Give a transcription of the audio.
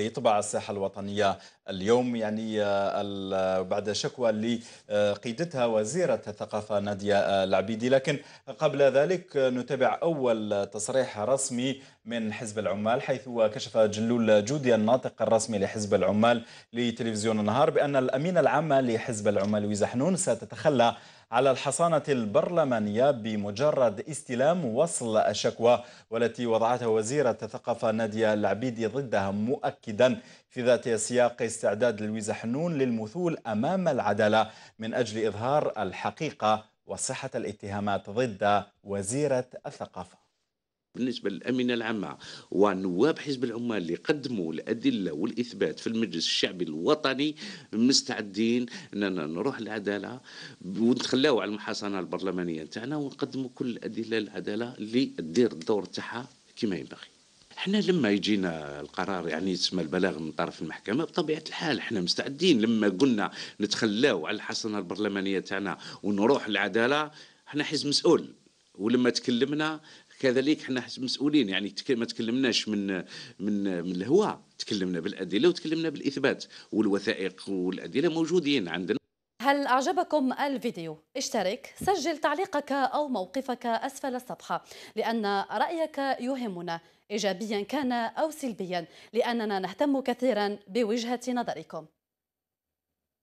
لطباع الساحة الوطنية اليوم يعني آه، آه، بعد شكوى قيدتها وزيرة الثقافة نادية آه، العبيدي لكن قبل ذلك نتابع أول تصريح رسمي من حزب العمال حيث كشف جلول جودي الناطق الرسمي لحزب العمال لتلفزيون النهار بأن الأمين العام لحزب العمال ويزا حنون ستتخلى على الحصانة البرلمانية بمجرد استلام وصل الشكوى والتي وضعتها وزيرة الثقافة نادية العبيدي ضدها مؤكدا في ذات سياق استعداد لويزا حنون للمثول أمام العدالة من أجل إظهار الحقيقة وصحة الاتهامات ضد وزيرة الثقافة بالنسبه للامينه العامه ونواب حزب العمال اللي قدموا الادله والاثبات في المجلس الشعبي الوطني مستعدين اننا نروح العداله ونتخلاو على المحاصنه البرلمانيه نتاعنا ونقدموا كل الادله للعداله اللي تدير الدور تاعها كما ينبغي احنا لما يجينا القرار يعني تسمى البلاغ من طرف المحكمه بطبيعه الحال احنا مستعدين لما قلنا نتخلاو على الحصنه البرلمانيه تاعنا ونروح العداله احنا حزب مسؤول ولما تكلمنا كذلك احنا مسؤولين يعني ما تكلمناش من من من الهواء تكلمنا بالادله وتكلمنا بالاثبات والوثائق والادله موجودين عندنا هل أعجبكم الفيديو؟ اشترك، سجل تعليقك أو موقفك أسفل الصفحة لأن رأيك يهمنا إيجابيا كان أو سلبيا لأننا نهتم كثيرا بوجهة نظركم